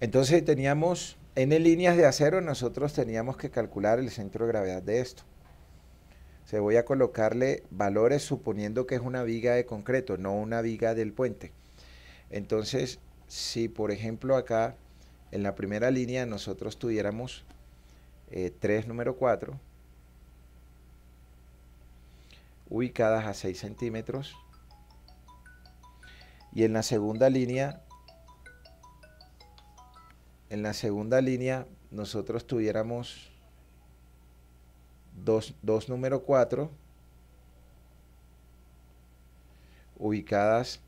Entonces teníamos, en líneas de acero, nosotros teníamos que calcular el centro de gravedad de esto. Se voy a colocarle valores suponiendo que es una viga de concreto, no una viga del puente. Entonces, si por ejemplo acá en la primera línea nosotros tuviéramos 3 eh, número 4 ubicadas a 6 centímetros y en la segunda línea en la segunda línea nosotros tuviéramos dos, dos número 4 ubicadas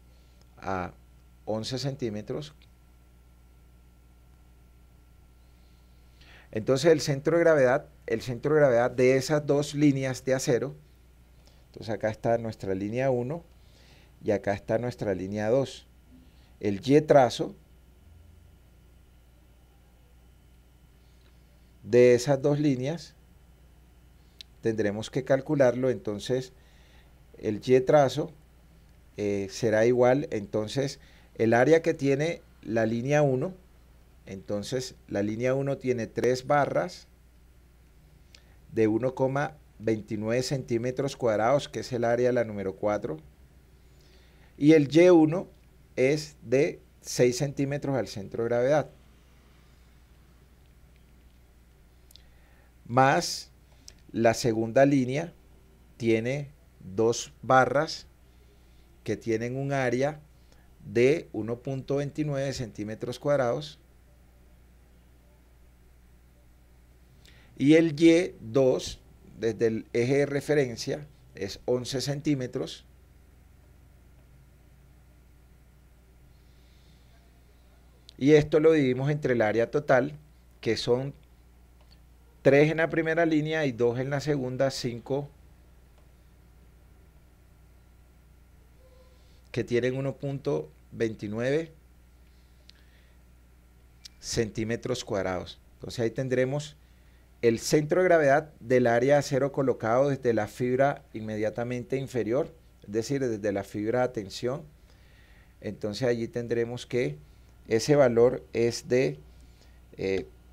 a 11 centímetros. Entonces el centro de gravedad, el centro de gravedad de esas dos líneas de acero, entonces acá está nuestra línea 1 y acá está nuestra línea 2. El Y trazo de esas dos líneas, tendremos que calcularlo, entonces el y trazo eh, será igual, entonces el área que tiene la línea 1, entonces la línea 1 tiene 3 barras de 1,29 centímetros cuadrados, que es el área de la número 4, y el Y1 es de 6 centímetros al centro de gravedad. más la segunda línea tiene dos barras que tienen un área de 1.29 centímetros cuadrados y el Y2 desde el eje de referencia es 11 centímetros y esto lo dividimos entre el área total que son 3 en la primera línea y 2 en la segunda, 5 que tienen 1.29 centímetros cuadrados. Entonces ahí tendremos el centro de gravedad del área acero colocado desde la fibra inmediatamente inferior, es decir, desde la fibra de tensión. Entonces allí tendremos que ese valor es de eh,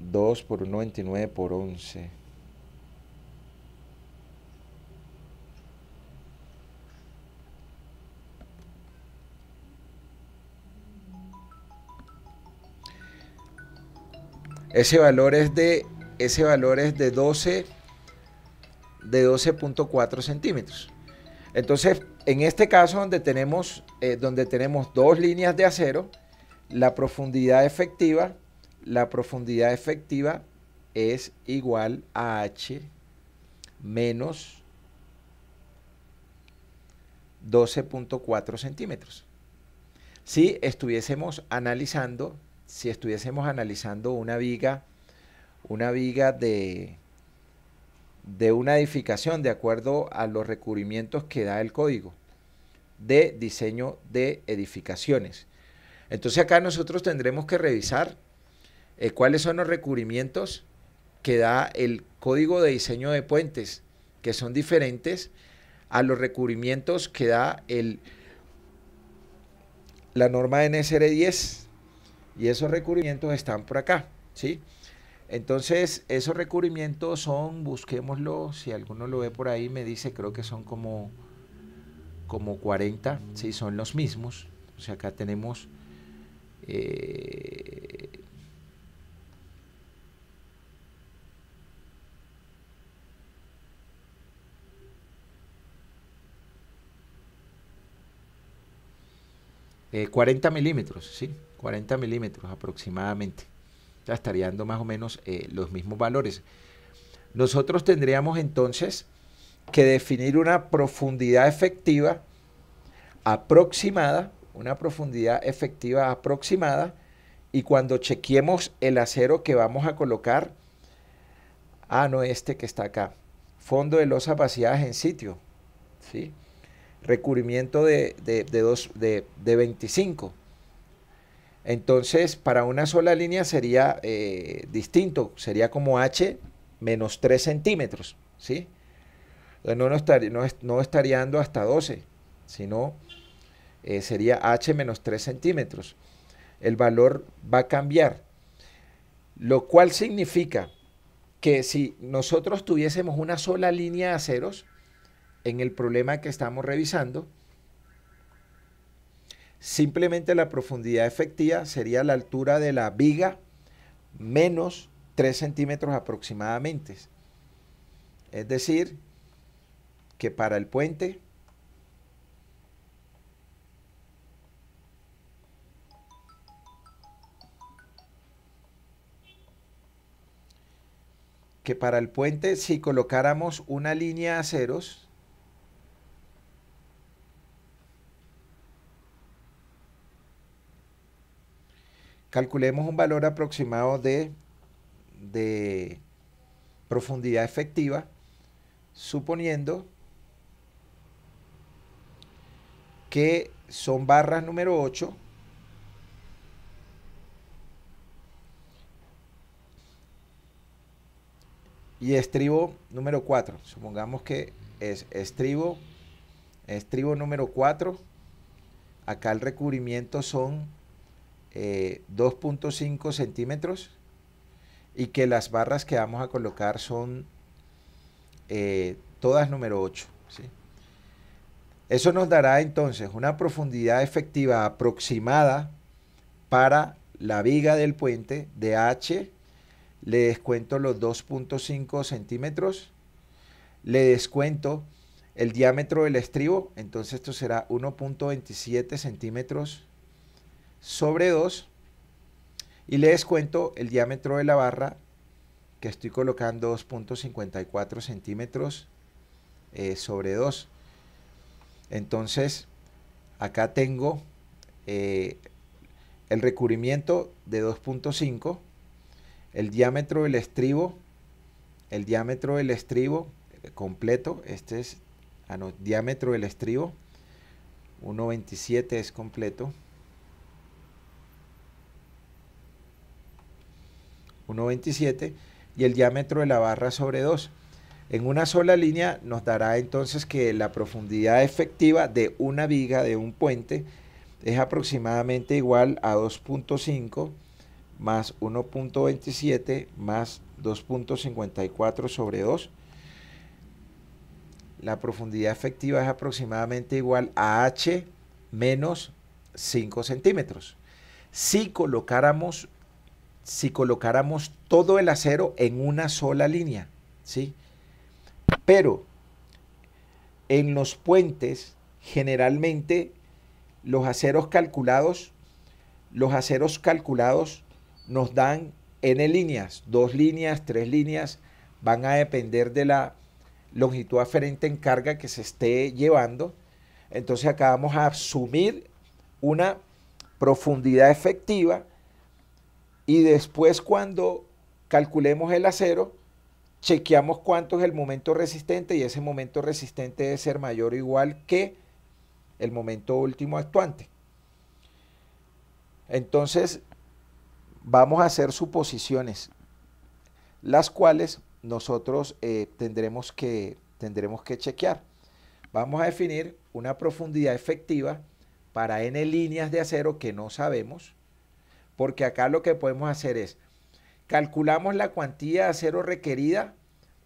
2 por 99 por 11. Ese valor es de ese valor es de 12 de 12.4 centímetros. Entonces, en este caso donde tenemos, eh, donde tenemos dos líneas de acero, la profundidad efectiva la profundidad efectiva es igual a H menos 12.4 centímetros. Si estuviésemos analizando, si estuviésemos analizando una viga, una viga de, de una edificación de acuerdo a los recubrimientos que da el código de diseño de edificaciones. Entonces acá nosotros tendremos que revisar eh, cuáles son los recubrimientos que da el código de diseño de puentes, que son diferentes a los recubrimientos que da el, la norma NSR 10. Y esos recubrimientos están por acá, ¿sí? Entonces, esos recubrimientos son, busquémoslo, si alguno lo ve por ahí, me dice, creo que son como, como 40, sí, son los mismos. O sea, acá tenemos eh, 40 eh, milímetros, sí, 40 milímetros aproximadamente. Ya estaría dando más o menos eh, los mismos valores. Nosotros tendríamos entonces que definir una profundidad efectiva aproximada, una profundidad efectiva aproximada, y cuando chequeemos el acero que vamos a colocar, ah, no, este que está acá, fondo de losas vaciadas en sitio, ¿sí? recubrimiento de, de, de, 25. Entonces, para una sola línea sería eh, distinto, sería como H menos 3 centímetros, ¿sí? no, no, estaría, no, dando hasta 12, sino eh, sería H menos 3 centímetros. El valor va a cambiar, lo cual significa que si nosotros tuviésemos una sola línea de aceros, en el problema que estamos revisando, simplemente la profundidad efectiva sería la altura de la viga menos 3 centímetros aproximadamente. Es decir, que para el puente que para el puente si colocáramos una línea a ceros calculemos un valor aproximado de, profundidad efectiva, suponiendo que son barras número 8 y estribo número 4. Supongamos que es estribo, estribo número 4. Acá el recubrimiento son 2.5 eh, centímetros y que las barras que vamos a colocar son eh, todas número 8. ¿sí? Eso nos dará entonces una profundidad efectiva aproximada para la viga del puente de H. Le descuento los 2.5 centímetros. Le descuento el diámetro del estribo. Entonces esto será 1.27 centímetros sobre 2 y le descuento el diámetro de la barra que estoy colocando 2.54 centímetros eh, sobre 2 entonces acá tengo eh, el recubrimiento de 2.5 el diámetro del estribo el diámetro del estribo completo este es ah, diámetro del estribo 1.27 es completo 1,27 y el diámetro de la barra sobre 2. En una sola línea nos dará entonces que la profundidad efectiva de una viga de un puente es aproximadamente igual a 2.5 más 1.27 más 2.54 sobre 2. La profundidad efectiva es aproximadamente igual a h menos 5 centímetros. Si colocáramos si colocáramos todo el acero en una sola línea, ¿sí? Pero en los puentes, generalmente los aceros calculados, los aceros calculados nos dan n líneas, dos líneas, tres líneas, van a depender de la longitud aferente en carga que se esté llevando. Entonces acá vamos a asumir una profundidad efectiva y después cuando calculemos el acero, chequeamos cuánto es el momento resistente y ese momento resistente debe ser mayor o igual que el momento último actuante. Entonces, vamos a hacer suposiciones, las cuales nosotros eh, tendremos, que, tendremos que chequear. Vamos a definir una profundidad efectiva para n líneas de acero que no sabemos porque acá lo que podemos hacer es, calculamos la cuantía de acero requerida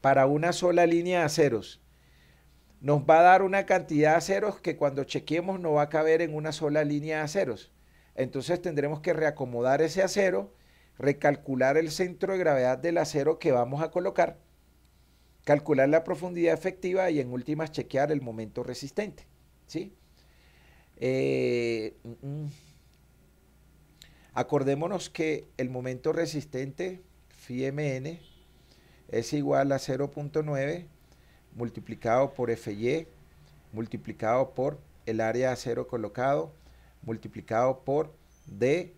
para una sola línea de aceros. Nos va a dar una cantidad de aceros que cuando chequeemos no va a caber en una sola línea de aceros. Entonces tendremos que reacomodar ese acero, recalcular el centro de gravedad del acero que vamos a colocar, calcular la profundidad efectiva y en últimas chequear el momento resistente. ¿sí? Eh, mm, mm. Acordémonos que el momento resistente, Φmn, es igual a 0.9 multiplicado por Fy, multiplicado por el área a cero colocado, multiplicado por D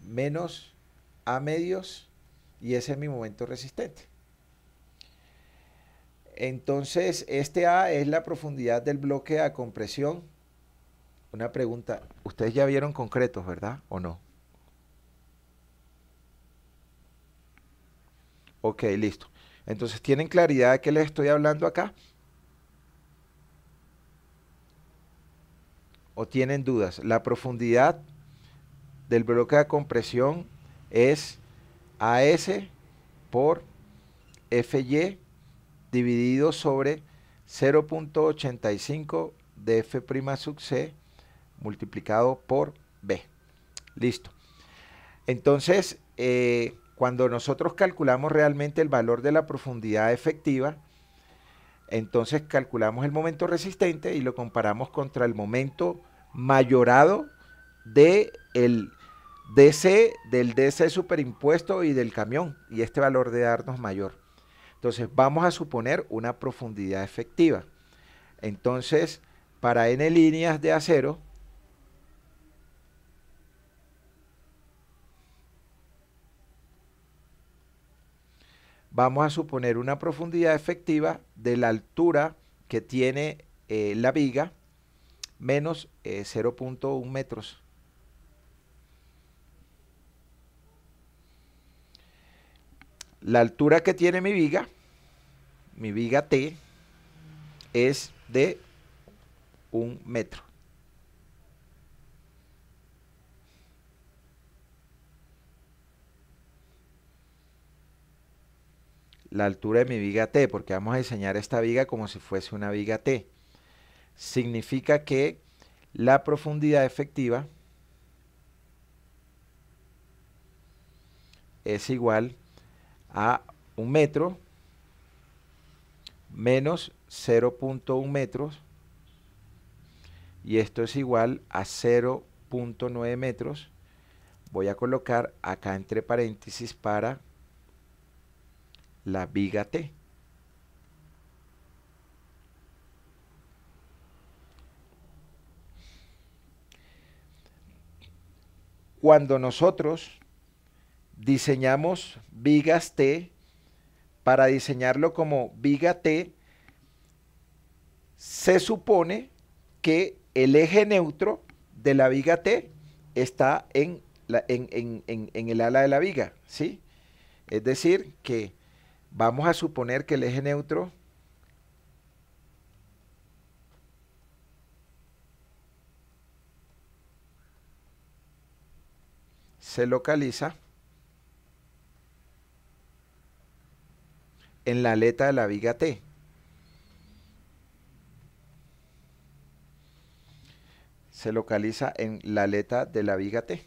menos A medios, y ese es mi momento resistente. Entonces, este A es la profundidad del bloque a compresión. Una pregunta, ¿ustedes ya vieron concretos, verdad? ¿O no? Ok, listo. Entonces, ¿tienen claridad de qué les estoy hablando acá? ¿O tienen dudas? La profundidad del bloque de compresión es AS por FY dividido sobre 0.85 de F' sub C multiplicado por B. Listo. Entonces, eh, cuando nosotros calculamos realmente el valor de la profundidad efectiva, entonces calculamos el momento resistente y lo comparamos contra el momento mayorado de el DC, del DC superimpuesto y del camión, y este valor de darnos mayor. Entonces vamos a suponer una profundidad efectiva. Entonces, para N líneas de acero, vamos a suponer una profundidad efectiva de la altura que tiene eh, la viga menos 0.1 eh, metros. La altura que tiene mi viga, mi viga T, es de un metro. la altura de mi viga T, porque vamos a diseñar esta viga como si fuese una viga T. Significa que la profundidad efectiva es igual a un metro menos 0.1 metros y esto es igual a 0.9 metros. Voy a colocar acá entre paréntesis para la viga T. Cuando nosotros diseñamos vigas T, para diseñarlo como viga T, se supone que el eje neutro de la viga T está en, en, en, el ala de la viga, ¿sí? Es decir, que Vamos a suponer que el eje neutro se localiza en la aleta de la viga T. Se localiza en la aleta de la viga T.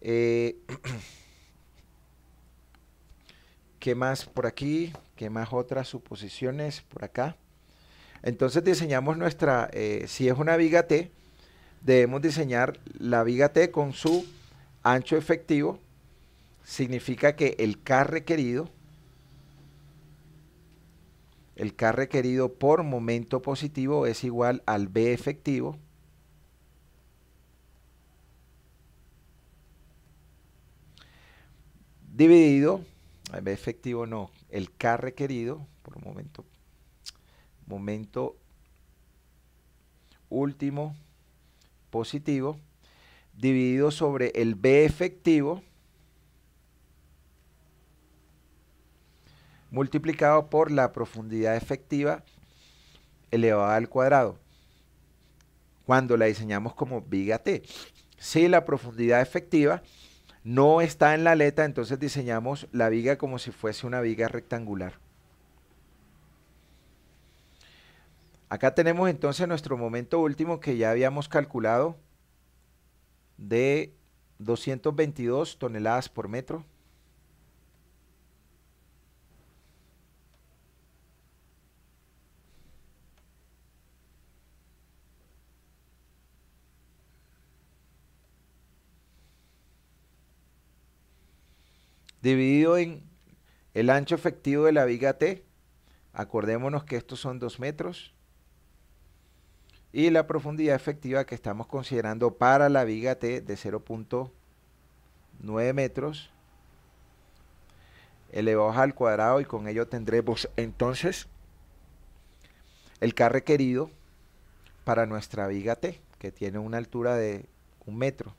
Eh, ¿Qué más por aquí? ¿Qué más otras suposiciones por acá? Entonces diseñamos nuestra, eh, si es una viga T, debemos diseñar la viga T con su ancho efectivo. Significa que el K requerido, el K requerido por momento positivo es igual al B efectivo. Dividido B ah, efectivo no, el K requerido, por un momento, momento último positivo, dividido sobre el B efectivo, multiplicado por la profundidad efectiva elevada al cuadrado, cuando la diseñamos como viga T. Si la profundidad efectiva no está en la aleta, entonces diseñamos la viga como si fuese una viga rectangular. Acá tenemos entonces nuestro momento último que ya habíamos calculado de 222 toneladas por metro. dividido en el ancho efectivo de la viga T, acordémonos que estos son 2 metros, y la profundidad efectiva que estamos considerando para la viga T de 0.9 metros elevados al cuadrado y con ello tendremos entonces el K requerido para nuestra viga T, que tiene una altura de un metro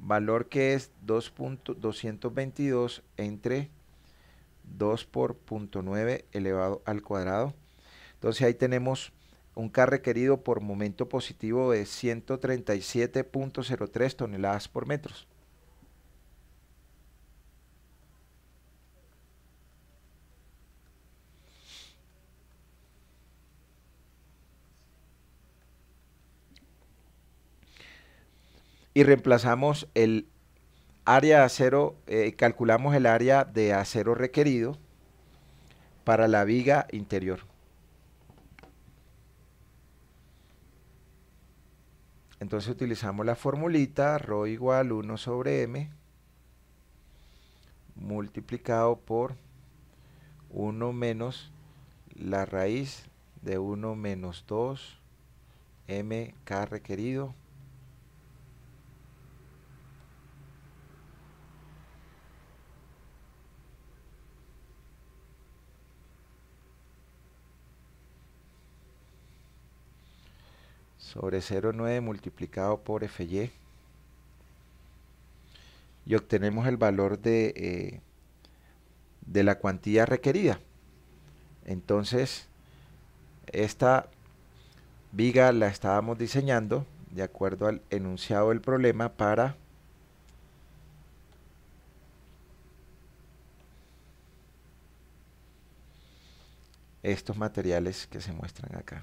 valor que es 2.222 entre 2 por 0.9 elevado al cuadrado. Entonces ahí tenemos un K requerido por momento positivo de 137.03 toneladas por metros. y reemplazamos el área de acero, eh, calculamos el área de acero requerido para la viga interior. Entonces utilizamos la formulita rho igual 1 sobre m multiplicado por 1 menos la raíz de 1 menos 2 mk requerido sobre 0,9 multiplicado por FY y obtenemos el valor de, eh, de la cuantía requerida. Entonces, esta viga la estábamos diseñando de acuerdo al enunciado del problema para estos materiales que se muestran acá.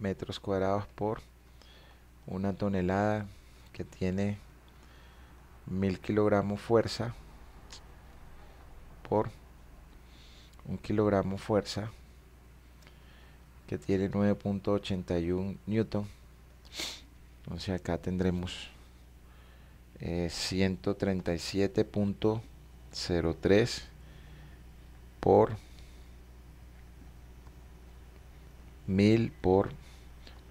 metros cuadrados por una tonelada que tiene mil kilogramos fuerza por un kilogramo fuerza que tiene 9.81 newton entonces acá tendremos 137.03 eh, por mil por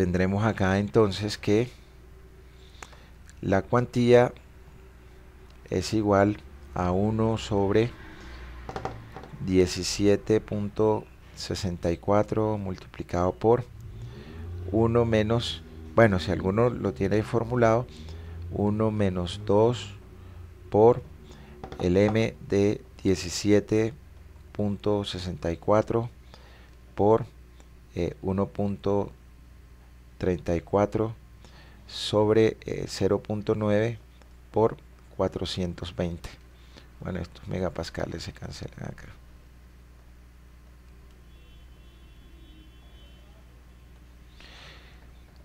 tendremos acá entonces que la cuantía es igual a 1 sobre 17.64 multiplicado por 1 menos, bueno, si alguno lo tiene formulado, 1 menos 2 por el m de 17.64 por eh, 34 sobre 0.9 eh, por 420. Bueno, estos megapascales se cancelan acá.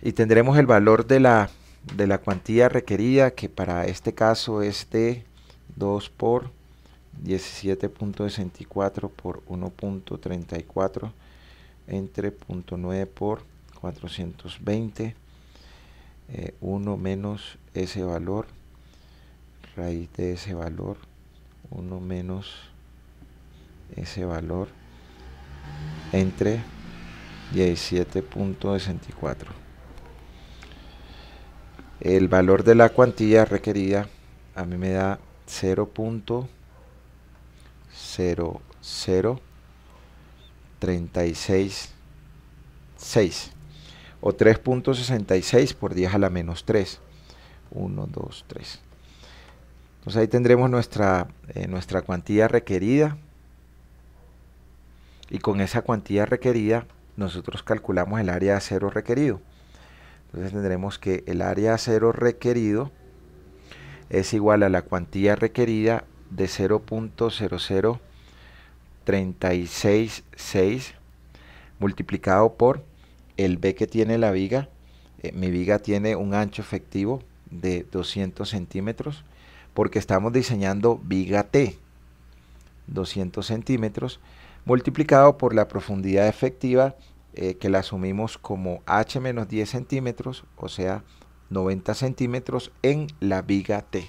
Y tendremos el valor de la, de la cuantía requerida, que para este caso es de 2 por 17.64 por 1.34 entre 0.9 por 420 1 eh, menos ese valor raíz de ese valor 1 menos ese valor entre 17.64 el valor de la cuantía requerida a mí me da 0.00366 o 3.66 por 10 a la menos 3. 1, 2, 3. Entonces ahí tendremos nuestra, eh, nuestra cuantía requerida y con esa cuantía requerida nosotros calculamos el área de acero requerido. Entonces tendremos que el área de acero requerido es igual a la cuantía requerida de 0.00366 multiplicado por el B que tiene la viga, eh, mi viga tiene un ancho efectivo de 200 centímetros, porque estamos diseñando viga T, 200 centímetros, multiplicado por la profundidad efectiva eh, que la asumimos como h menos 10 centímetros, o sea, 90 centímetros en la viga T.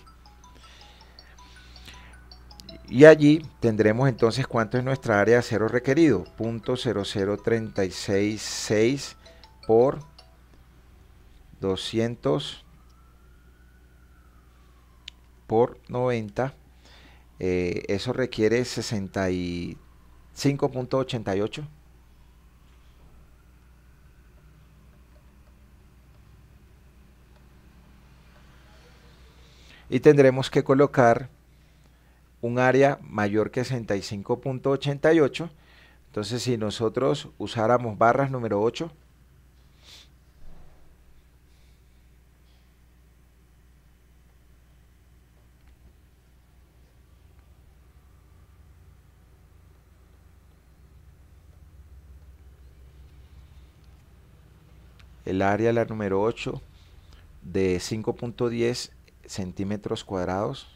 Y allí tendremos entonces cuánto es nuestra área de cero requerido, 0.00366 por 200 por 90. Eh, eso requiere 65.88. Y tendremos que colocar un área mayor que 65.88. Entonces, si nosotros usáramos barras número 8, el área, la número 8, de 5.10 centímetros cuadrados.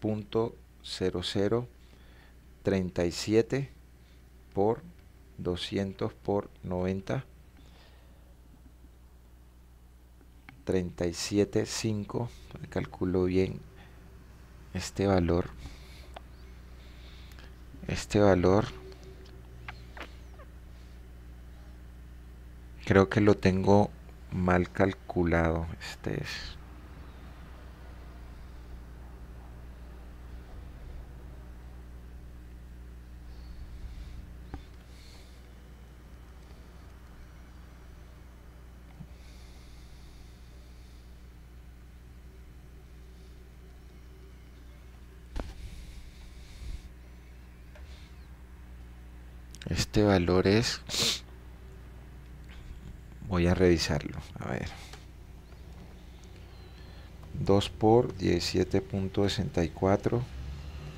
0.0037 por 200 por 90 37.5 calculo bien este valor este valor creo que lo tengo mal calculado este es este valor es... Voy a revisarlo, a ver. 2 por 17.64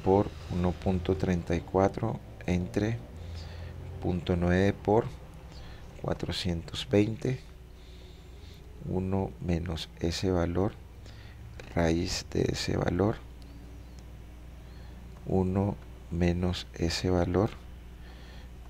por 1.34 entre 0.9 por 420 1 menos ese valor raíz de ese valor 1 menos ese valor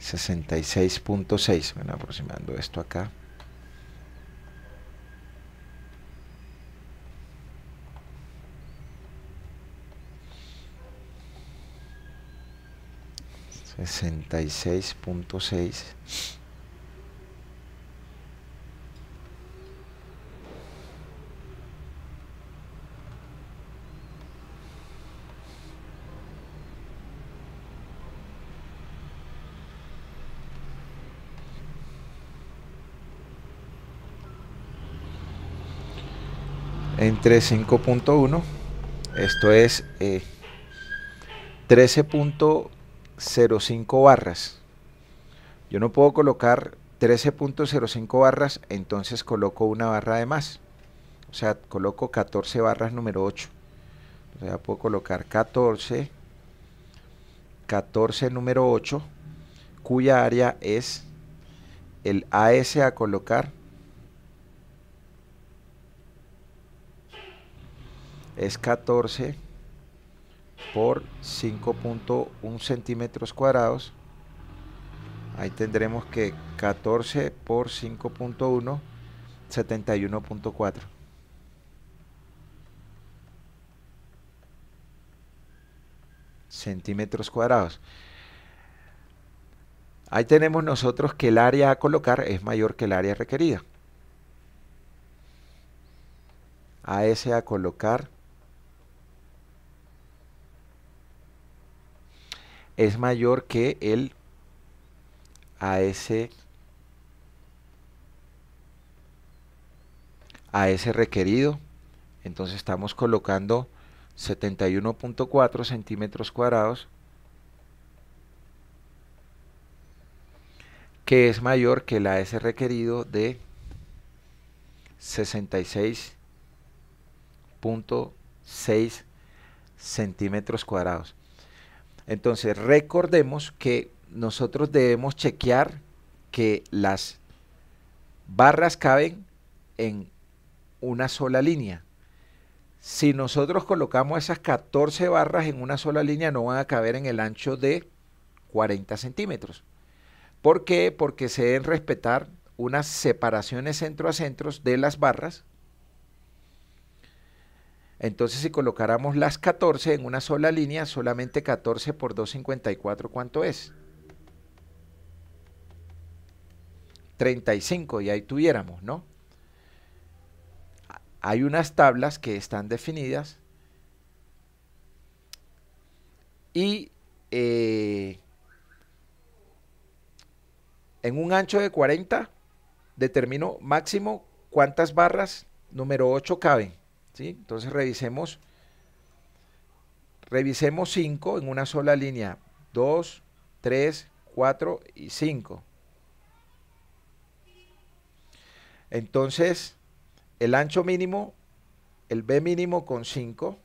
66.6. Bueno, aproximando esto acá. Sesenta y seis punto seis. 3.5.1, esto es 13.05 eh, barras. Yo no puedo colocar 13.05 barras, entonces coloco una barra de más. O sea, coloco 14 barras número 8. O sea, puedo colocar 14, 14 número 8, cuya área es el AS a colocar es 14 por 5.1 centímetros cuadrados. Ahí tendremos que 14 por 5.1, 71.4. centímetros cuadrados. Ahí tenemos nosotros que el área a colocar es mayor que el área requerida. A ese a colocar es mayor que el AS a requerido. Entonces estamos colocando 71.4 centímetros cuadrados que es mayor que el AS requerido de 66.6 centímetros cuadrados. Entonces, recordemos que nosotros debemos chequear que las barras caben en una sola línea. Si nosotros colocamos esas 14 barras en una sola línea, no van a caber en el ancho de 40 centímetros. ¿Por qué? Porque se deben respetar unas separaciones centro a centros de las barras entonces, si colocáramos las 14 en una sola línea, solamente 14 por 254, ¿cuánto es? 35, y ahí tuviéramos, ¿no? Hay unas tablas que están definidas y eh, en un ancho de 40 determino máximo cuántas barras número 8 caben. Entonces revisemos, revisemos 5 en una sola línea, 2, 3, 4 y 5. Entonces, el ancho mínimo, el B mínimo con 5.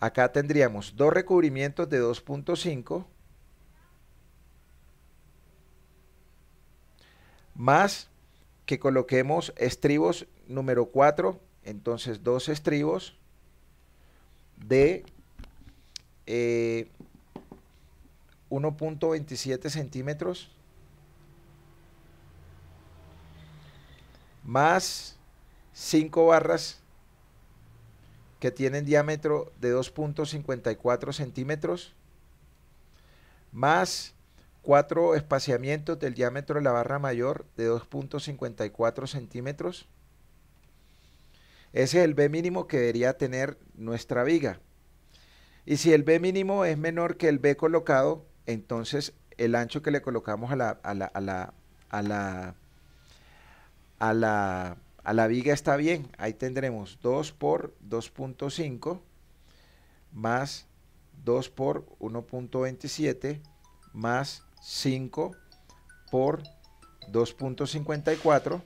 Acá tendríamos dos recubrimientos de 2.5 más que coloquemos estribos número 4, entonces dos estribos de 1.27 eh, centímetros más 5 barras que tienen diámetro de 2.54 centímetros más 4 espaciamientos del diámetro de la barra mayor de 2.54 centímetros ese es el B mínimo que debería tener nuestra viga. Y si el B mínimo es menor que el B colocado, entonces el ancho que le colocamos a la, a la, a a la, viga está bien. Ahí tendremos 2 por 2.5 más 2 por 1.27 más 5 por 2.54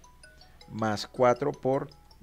más 4 por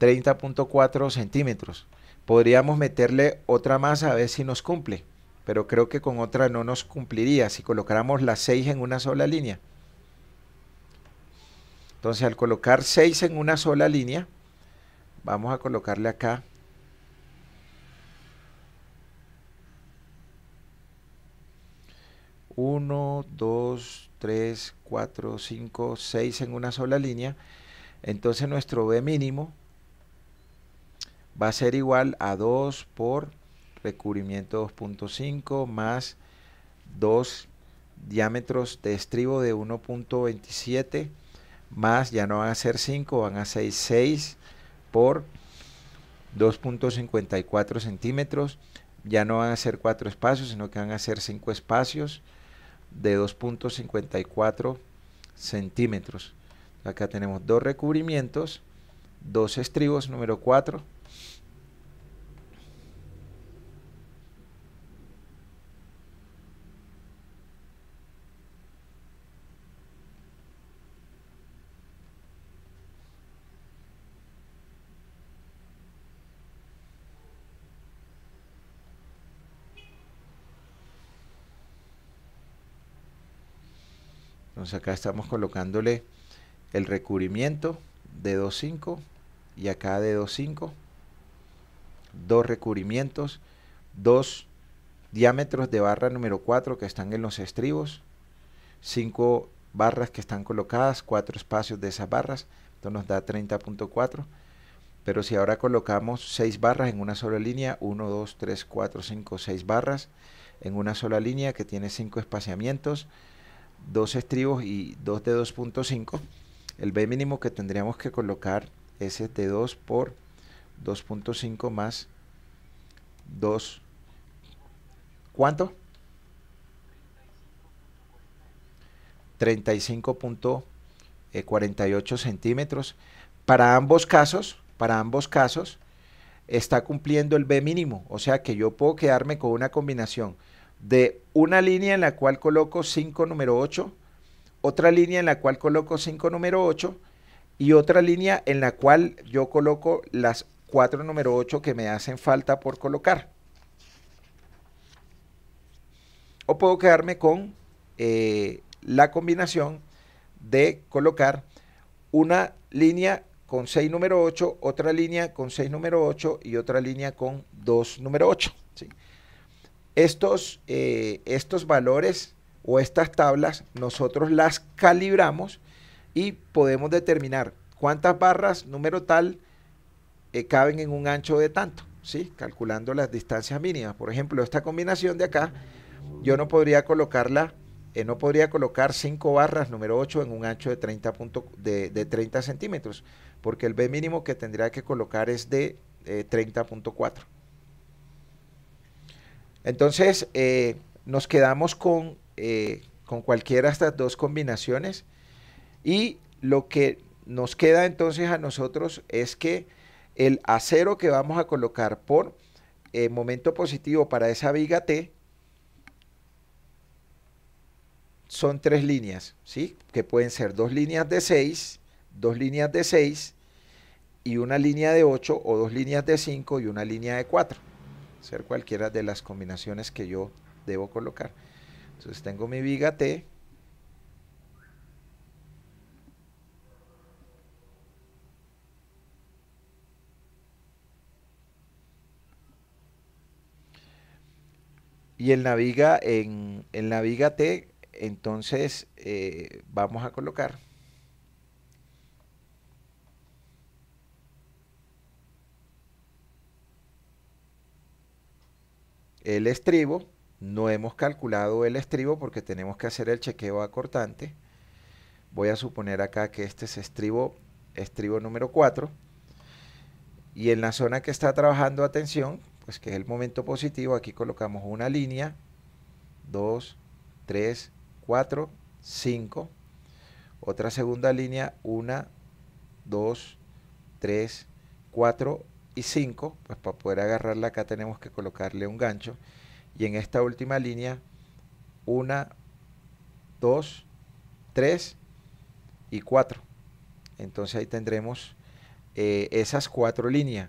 30.4 centímetros. Podríamos meterle otra más a ver si nos cumple, pero creo que con otra no nos cumpliría si colocáramos las 6 en una sola línea. Entonces al colocar 6 en una sola línea, vamos a colocarle acá 1, 2, 3, 4, 5, 6 en una sola línea. Entonces nuestro B mínimo va a ser igual a 2 por recubrimiento 2.5 más 2 diámetros de estribo de 1.27 más ya no van a ser 5 van a ser 6 por 2.54 centímetros ya no van a ser 4 espacios sino que van a ser 5 espacios de 2.54 centímetros acá tenemos dos recubrimientos dos estribos número 4 Entonces acá estamos colocándole el recubrimiento de 2.5 y acá de 2.5. Dos recubrimientos, dos diámetros de barra número 4 que están en los estribos, cinco barras que están colocadas, cuatro espacios de esas barras, esto nos da 30.4. Pero si ahora colocamos seis barras en una sola línea, 1, 2, 3, 4, 5, 6 barras en una sola línea que tiene cinco espaciamientos, dos estribos y dos de 2.5, el B mínimo que tendríamos que colocar es de 2 por 2.5 más 2. ¿Cuánto? 35.48 centímetros. Para ambos casos, para ambos casos, está cumpliendo el B mínimo. O sea que yo puedo quedarme con una combinación de una línea en la cual coloco 5 número 8, otra línea en la cual coloco 5 número 8 y otra línea en la cual yo coloco las 4 número 8 que me hacen falta por colocar. O puedo quedarme con eh, la combinación de colocar una línea con 6 número 8, otra línea con 6 número 8 y otra línea con 2 número 8. Estos, eh, estos valores o estas tablas nosotros las calibramos y podemos determinar cuántas barras, número tal, eh, caben en un ancho de tanto, ¿sí? calculando las distancias mínimas. Por ejemplo, esta combinación de acá, yo no podría colocarla, eh, no podría colocar 5 barras número 8 en un ancho de 30, de, centímetros, porque el B mínimo que tendría que colocar es de 30.4. Entonces, eh, nos quedamos eh, con, cualquiera de estas dos combinaciones y lo que nos queda entonces a nosotros es que el acero que vamos a colocar por eh, momento positivo para esa viga T son tres líneas, ¿sí? Que pueden ser dos líneas de 6, dos líneas de 6 y una línea de 8 o dos líneas de 5 y una línea de 4 ser cualquiera de las combinaciones que yo debo colocar. Entonces tengo mi viga T. Y el naviga en, en T, entonces eh, vamos a colocar el estribo. No hemos calculado el estribo porque tenemos que hacer el chequeo acortante Voy a suponer acá que este es estribo, estribo número 4. Y en la zona que está trabajando atención pues que es el momento positivo, aquí colocamos una línea, 2, 3, 4, 5. Otra segunda línea, 1, 2, 3, 4 y 5, pues para poder agarrarla acá tenemos que colocarle un gancho. Y en esta última línea, una 2, 3 y 4. Entonces ahí tendremos eh, esas cuatro líneas.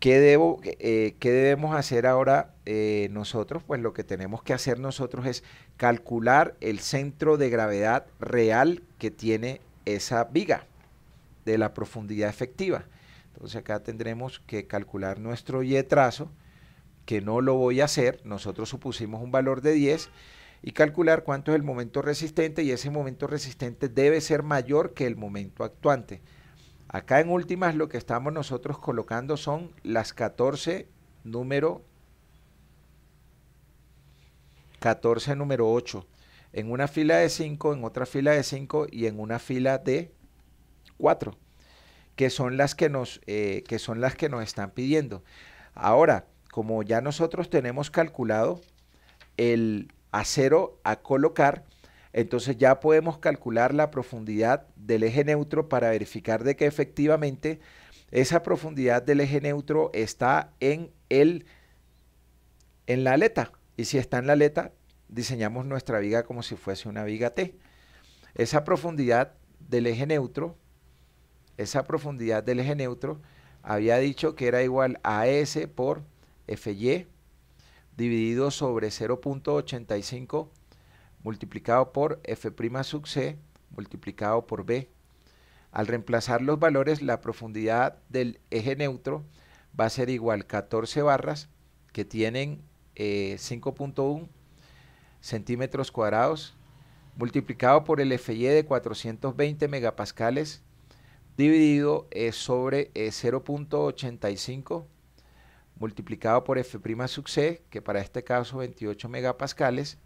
¿Qué, debo, eh, ¿Qué debemos hacer ahora eh, nosotros? Pues lo que tenemos que hacer nosotros es calcular el centro de gravedad real que tiene esa viga de la profundidad efectiva. Entonces acá tendremos que calcular nuestro y trazo, que no lo voy a hacer, nosotros supusimos un valor de 10 y calcular cuánto es el momento resistente y ese momento resistente debe ser mayor que el momento actuante. Acá en últimas lo que estamos nosotros colocando son las 14 número 14 número 8 en una fila de 5, en otra fila de 5 y en una fila de 4 que son las que nos, eh, que son las que nos están pidiendo. Ahora, como ya nosotros tenemos calculado el acero a colocar, entonces ya podemos calcular la profundidad del eje neutro para verificar de que efectivamente esa profundidad del eje neutro está en, el, en la aleta. Y si está en la aleta, diseñamos nuestra viga como si fuese una viga T. Esa profundidad del eje neutro esa profundidad del eje neutro, había dicho que era igual a S por FY dividido sobre 0.85 multiplicado por F' sub C multiplicado por B. Al reemplazar los valores, la profundidad del eje neutro va a ser igual a 14 barras que tienen 5.1 eh, centímetros cuadrados multiplicado por el FY de 420 megapascales dividido es sobre 0.85 eh, multiplicado por f' sub que para este caso 28 megapascales,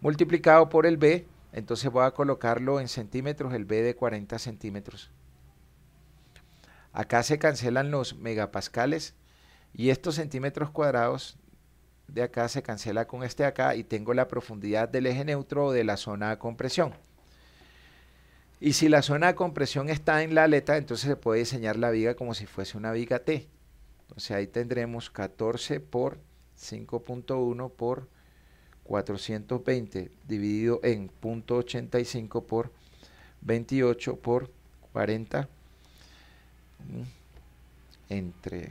multiplicado por el b, entonces voy a colocarlo en centímetros, el b de 40 centímetros. Acá se cancelan los megapascales y estos centímetros cuadrados de acá se cancela con este acá y tengo la profundidad del eje neutro de la zona de compresión. Y si la zona de compresión está en la aleta, entonces se puede diseñar la viga como si fuese una viga T. Entonces ahí tendremos 14 por 5.1 por 420 dividido en 0.85 por 28 por 40 mm, entre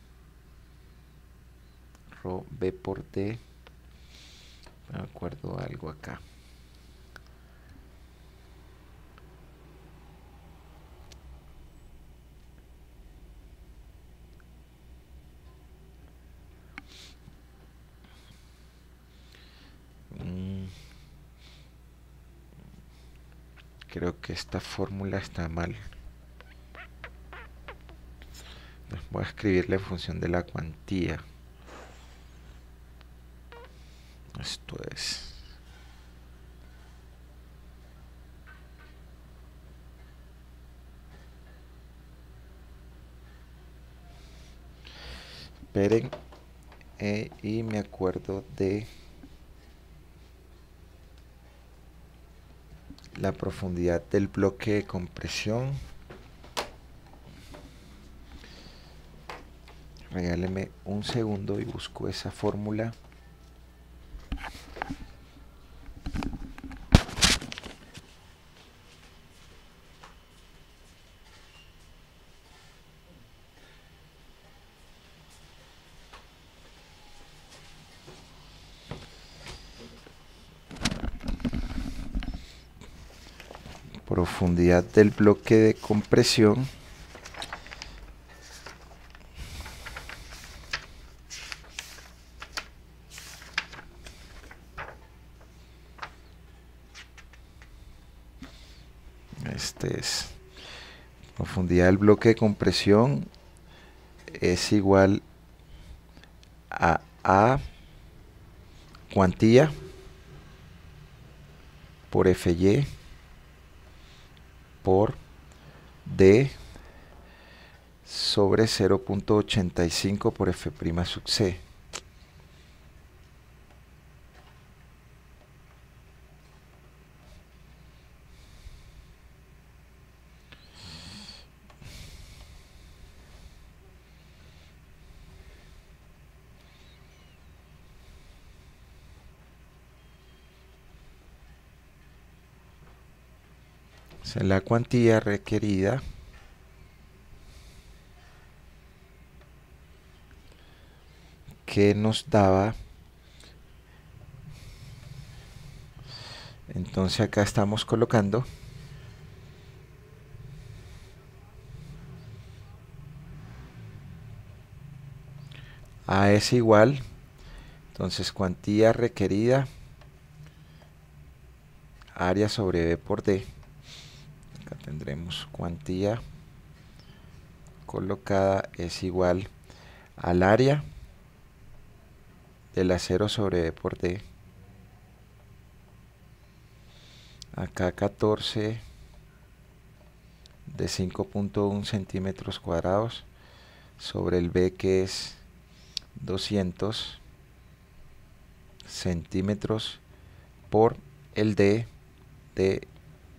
B por D. Me acuerdo algo acá. Mm. creo que esta fórmula está mal. Voy a escribirle la función de la cuantía. Esto es. Esperen. Eh, y me acuerdo de la profundidad del bloque de compresión. Regáleme un segundo y busco esa fórmula. del bloque de compresión este es profundidad del bloque de compresión es igual a A cuantía por FY por D sobre 0.85 por F' sub C. la cuantía requerida que nos daba entonces acá estamos colocando a es igual entonces cuantía requerida área sobre b por d tendremos cuantía colocada es igual al área del acero sobre d por D acá 14 de 5.1 centímetros cuadrados sobre el B que es 200 centímetros por el D de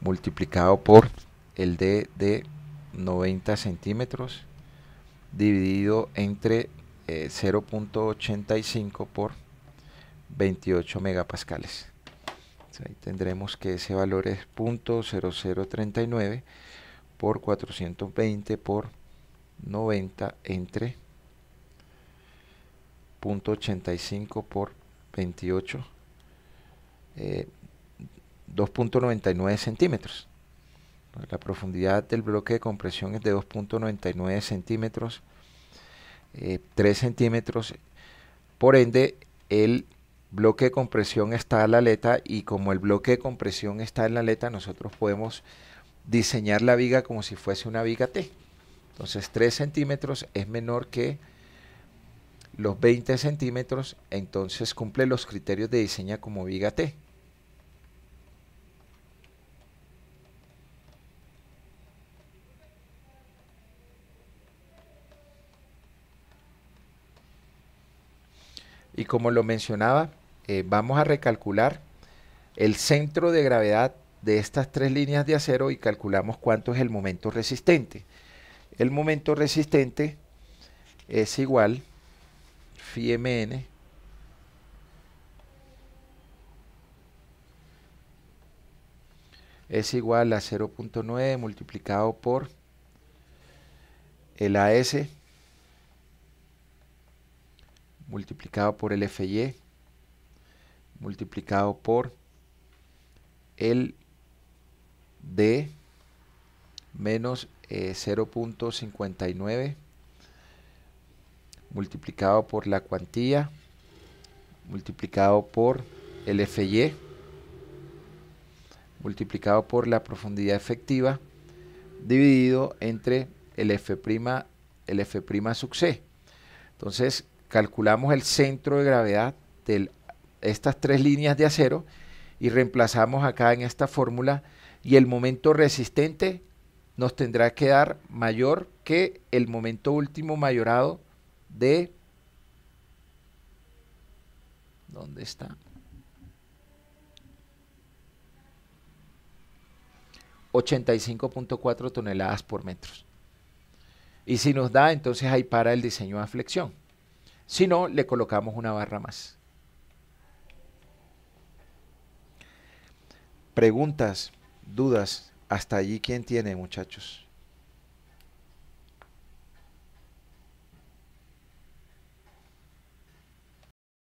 multiplicado por el D de 90 centímetros dividido entre 0.85 eh, por 28 megapascales. tendremos que ese valor es 0.0039 por 420 por 90 entre 0.85 por 28 2.99 centímetros. La profundidad del bloque de compresión es de 2.99 centímetros, 3 eh, centímetros. Por ende, el bloque de compresión está en la aleta y como el bloque de compresión está en la aleta, nosotros podemos diseñar la viga como si fuese una viga T. Entonces 3 centímetros es menor que los 20 centímetros, entonces cumple los criterios de diseño como viga T. Y como lo mencionaba, eh, vamos a recalcular el centro de gravedad de estas tres líneas de acero y calculamos cuánto es el momento resistente. El momento resistente es igual mn, es igual a 0.9 multiplicado por el AS multiplicado por el FY e, multiplicado por el D menos 0.59 eh, multiplicado por la cuantía multiplicado por el FY e, multiplicado por la profundidad efectiva dividido entre el F', el F' sub C. Entonces, calculamos el centro de gravedad de estas tres líneas de acero y reemplazamos acá en esta fórmula y el momento resistente nos tendrá que dar mayor que el momento último mayorado de... ¿Dónde está? 85.4 toneladas por metros. Y si nos da, entonces ahí para el diseño a flexión. Si no, le colocamos una barra más. Preguntas, dudas. Hasta allí, ¿quién tiene, muchachos?